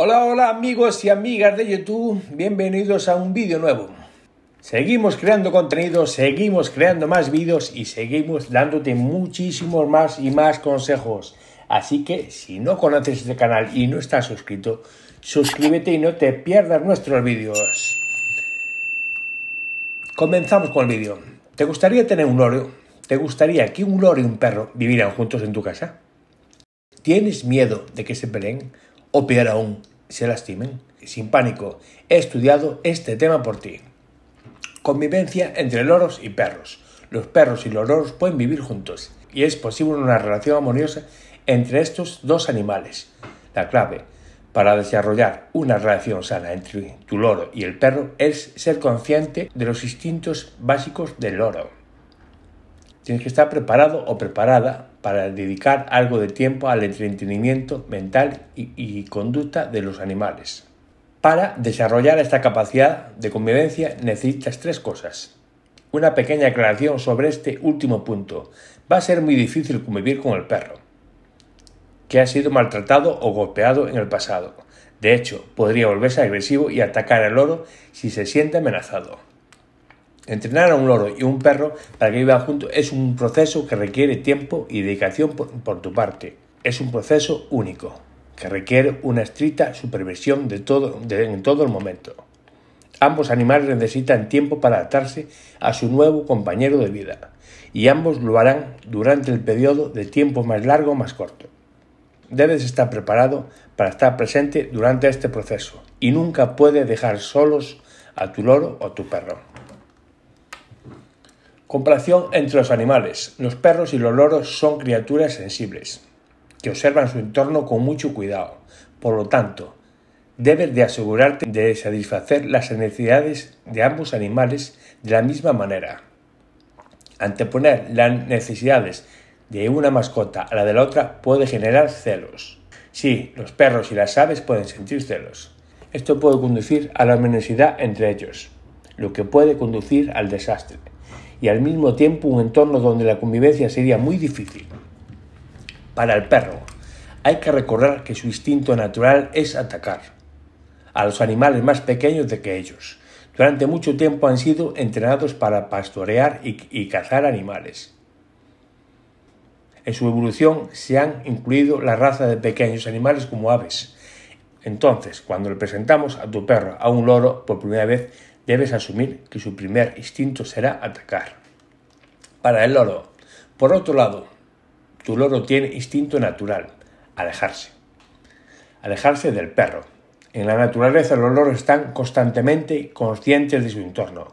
Hola, hola amigos y amigas de YouTube, bienvenidos a un vídeo nuevo. Seguimos creando contenido, seguimos creando más vídeos y seguimos dándote muchísimos más y más consejos. Así que si no conoces este canal y no estás suscrito, suscríbete y no te pierdas nuestros vídeos. Comenzamos con el vídeo. ¿Te gustaría tener un loro? ¿Te gustaría que un loro y un perro vivieran juntos en tu casa? ¿Tienes miedo de que se peleen? o peor aún, se lastimen. Sin pánico, he estudiado este tema por ti. Convivencia entre loros y perros. Los perros y los loros pueden vivir juntos y es posible una relación armoniosa entre estos dos animales. La clave para desarrollar una relación sana entre tu loro y el perro es ser consciente de los instintos básicos del loro. Tienes que estar preparado o preparada para dedicar algo de tiempo al entretenimiento mental y, conducta de los animales. Para desarrollar esta capacidad de convivencia necesitas tres cosas. Una pequeña aclaración sobre este último punto. Va a ser muy difícil convivir con el perro, que ha sido maltratado o golpeado en el pasado. De hecho, podría volverse agresivo y atacar al loro si se siente amenazado. Entrenar a un loro y un perro para que vivan juntos es un proceso que requiere tiempo y dedicación por, tu parte. Es un proceso único, que requiere una estricta supervisión de todo, en todo el momento. Ambos animales necesitan tiempo para adaptarse a su nuevo compañero de vida, y ambos lo harán durante el periodo de tiempo más largo o más corto. Debes estar preparado para estar presente durante este proceso y nunca puedes dejar solos a tu loro o tu perro. Comparación entre los animales. Los perros y los loros son criaturas sensibles, que observan su entorno con mucho cuidado. Por lo tanto, debes de asegurarte de satisfacer las necesidades de ambos animales de la misma manera. Anteponer las necesidades de una mascota a la de la otra puede generar celos. Sí, los perros y las aves pueden sentir celos. Esto puede conducir a la luminosidad entre ellos, lo que puede conducir al desastre y al mismo tiempo un entorno donde la convivencia sería muy difícil. Para el perro, hay que recordar que su instinto natural es atacar a los animales más pequeños de que ellos. Durante mucho tiempo han sido entrenados para pastorear y, y cazar animales. En su evolución se han incluido la raza de pequeños animales como aves. Entonces, cuando le presentamos a tu perro a un loro por primera vez, debes asumir que su primer instinto será atacar. Para el loro, por otro lado, tu loro tiene instinto natural, alejarse. Alejarse del perro. En la naturaleza los loros están constantemente conscientes de su entorno,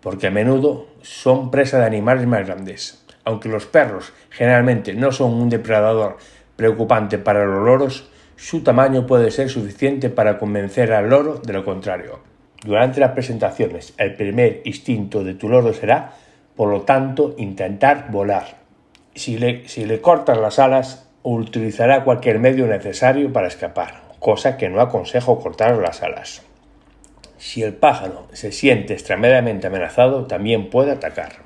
porque a menudo son presa de animales más grandes. Aunque los perros generalmente no son un depredador preocupante para los loros, su tamaño puede ser suficiente para convencer al loro de lo contrario durante las presentaciones. El primer instinto de tu loro será, por lo tanto, intentar volar. Si le, si le cortas las alas, utilizará cualquier medio necesario para escapar, cosa que no aconsejo cortar las alas. Si el pájaro se siente extremadamente amenazado, también puede atacar.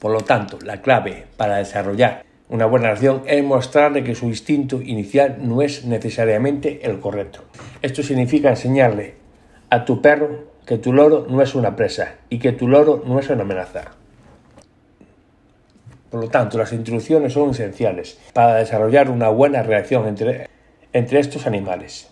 Por lo tanto, la clave para desarrollar una buena acción es mostrarle que su instinto inicial no es necesariamente el correcto. Esto significa enseñarle a tu perro que tu loro no es una presa y que tu loro no es una amenaza. Por lo tanto, las instrucciones son esenciales para desarrollar una buena relación entre, entre estos animales.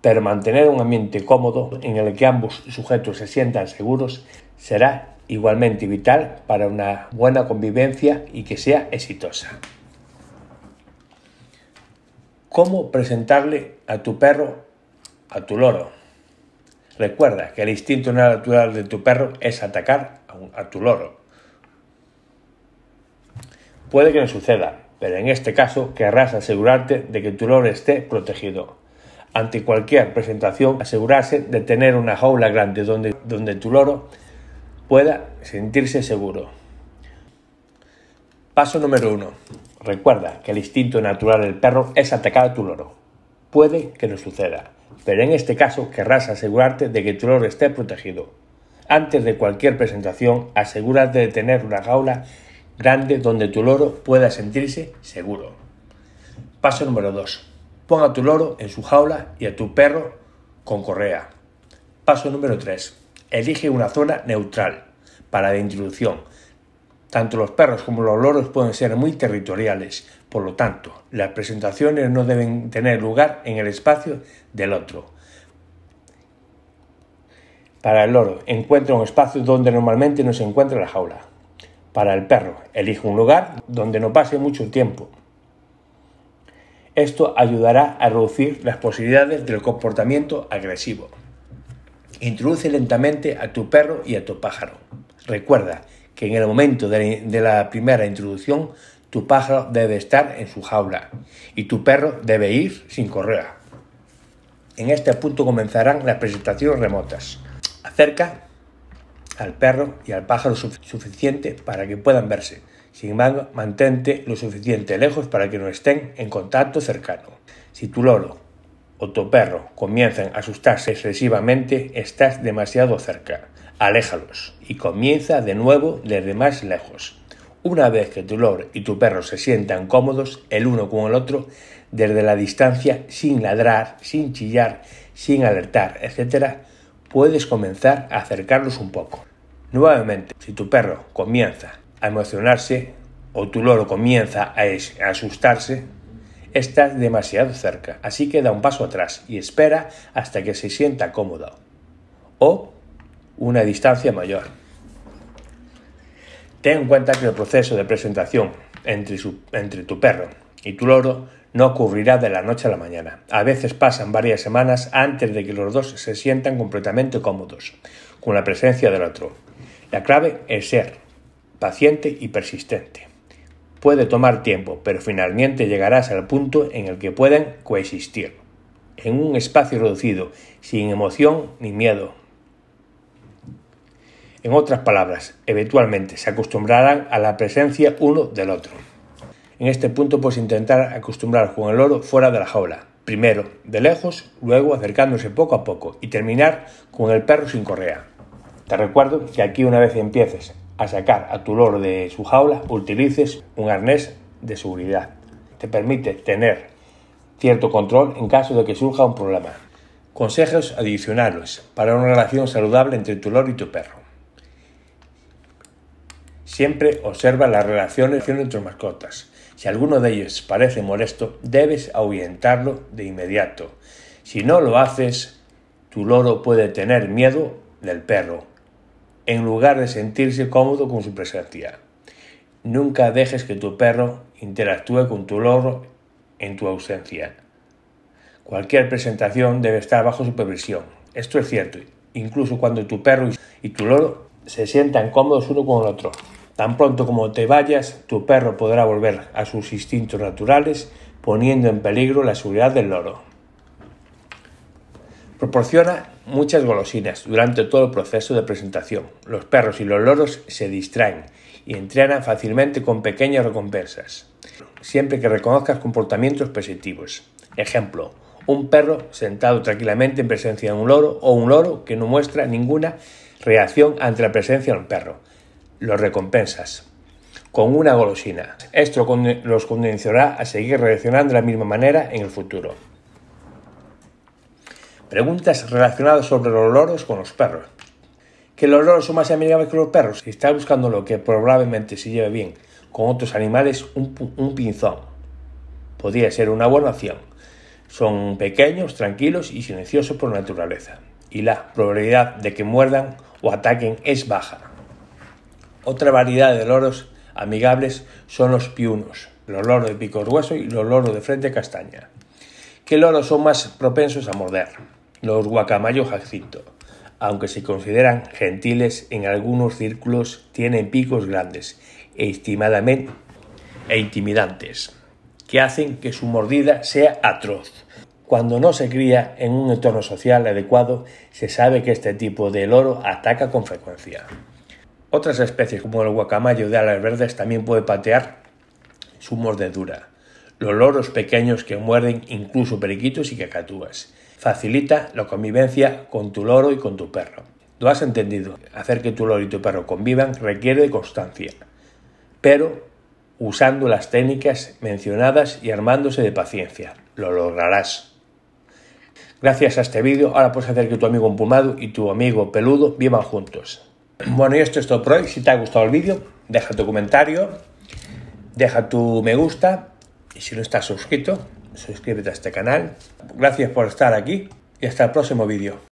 Pero mantener un ambiente cómodo en el que ambos sujetos se sientan seguros será igualmente vital para una buena convivencia y que sea exitosa. ¿Cómo presentarle a tu perro, a tu loro? Recuerda que el instinto natural de tu perro es atacar a, tu loro. Puede que no suceda, pero en este caso querrás asegurarte de que tu loro esté protegido. Ante cualquier presentación, asegurarse de tener una jaula grande donde, donde tu loro pueda sentirse seguro. Paso número 1. Recuerda que el instinto natural del perro es atacar a tu loro. Puede que no suceda, pero en este caso querrás asegurarte de que tu loro esté protegido. Antes de cualquier presentación, asegúrate de tener una jaula grande donde tu loro pueda sentirse seguro. Paso número 2. Ponga a tu loro en su jaula y a tu perro con correa. Paso número 3. Elige una zona neutral para la introducción tanto los perros como los loros pueden ser muy territoriales, por lo tanto, las presentaciones no deben tener lugar en el espacio del otro. Para el loro, encuentra un espacio donde normalmente no se encuentra la jaula. Para el perro, elige un lugar donde no pase mucho tiempo. Esto ayudará a reducir las posibilidades del comportamiento agresivo. Introduce lentamente a tu perro y a tu pájaro. Recuerda que en el momento de la, primera introducción tu pájaro debe estar en su jaula y tu perro debe ir sin correa. En este punto comenzarán las presentaciones remotas. Acerca al perro y al pájaro suficiente para que puedan verse. Sin embargo, mantente lo suficiente lejos para que no estén en contacto cercano. Si tu loro o tu perro comienzan a asustarse excesivamente, estás demasiado cerca aléjalos y comienza de nuevo desde más lejos. Una vez que tu loro y tu perro se sientan cómodos el uno con el otro, desde la distancia, sin ladrar, sin chillar, sin alertar, etc., puedes comenzar a acercarlos un poco. Nuevamente, si tu perro comienza a emocionarse o tu loro comienza a, asustarse, estás demasiado cerca, así que da un paso atrás y espera hasta que se sienta cómodo. O una distancia mayor. Ten en cuenta que el proceso de presentación entre, tu perro y tu loro no ocurrirá de la noche a la mañana. A veces pasan varias semanas antes de que los dos se sientan completamente cómodos con la presencia del otro. La clave es ser paciente y persistente. Puede tomar tiempo, pero finalmente llegarás al punto en el que pueden coexistir, en un espacio reducido, sin emoción ni miedo, en otras palabras, eventualmente se acostumbrarán a la presencia uno del otro. En este punto puedes intentar acostumbrar con el loro fuera de la jaula. Primero de lejos, luego acercándose poco a poco y terminar con el perro sin correa. Te recuerdo que aquí una vez empieces a sacar a tu loro de su jaula, utilices un arnés de seguridad. Te permite tener cierto control en caso de que surja un problema. Consejos adicionales para una relación saludable entre tu loro y tu perro. Siempre observa las relaciones entre tus mascotas. Si alguno de ellos parece molesto, debes ahuyentarlo de inmediato. Si no lo haces, tu loro puede tener miedo del perro, en lugar de sentirse cómodo con su presencia. Nunca dejes que tu perro interactúe con tu loro en tu ausencia. Cualquier presentación debe estar bajo supervisión. Esto es cierto, incluso cuando tu perro y tu loro se sientan cómodos uno con el otro. Tan pronto como te vayas, tu perro podrá volver a sus instintos naturales, poniendo en peligro la seguridad del loro. Proporciona muchas golosinas durante todo el proceso de presentación. Los perros y los loros se distraen y entrenan fácilmente con pequeñas recompensas, siempre que reconozcas comportamientos positivos. Ejemplo, un perro sentado tranquilamente en presencia de un loro o un loro que no muestra ninguna reacción ante la presencia de un perro los recompensas con una golosina. Esto los condicionará a seguir reaccionando de la misma manera en el futuro. Preguntas relacionadas sobre los loros con los perros. ¿Que los loros son más amigables que los perros? Si está buscando lo que probablemente se lleve bien con otros animales, un, un pinzón podría ser una buena opción. Son pequeños, tranquilos y silenciosos por naturaleza. Y la probabilidad de que muerdan o ataquen es baja. Otra variedad de loros amigables son los piunos, los loros de pico grueso y los loros de frente castaña. ¿Qué loros son más propensos a morder? Los guacamayos jacinto. Aunque se consideran gentiles, en algunos círculos tienen picos grandes e, estimadamente, e intimidantes, que hacen que su mordida sea atroz. Cuando no se cría en un entorno social adecuado, se sabe que este tipo de loro ataca con frecuencia. Otras especies como el guacamayo de alas verdes también puede patear su mordedura. Los loros pequeños que muerden incluso periquitos y cacatúas. Facilita la convivencia con tu loro y con tu perro. Lo has entendido. Hacer que tu loro y tu perro convivan requiere constancia. Pero usando las técnicas mencionadas y armándose de paciencia. Lo lograrás. Gracias a este vídeo ahora puedes hacer que tu amigo empumado y tu amigo peludo vivan juntos. Bueno, y esto es todo por hoy. Si te ha gustado el vídeo, deja tu comentario, deja tu me gusta y si no estás suscrito, suscríbete a este canal. Gracias por estar aquí y hasta el próximo vídeo.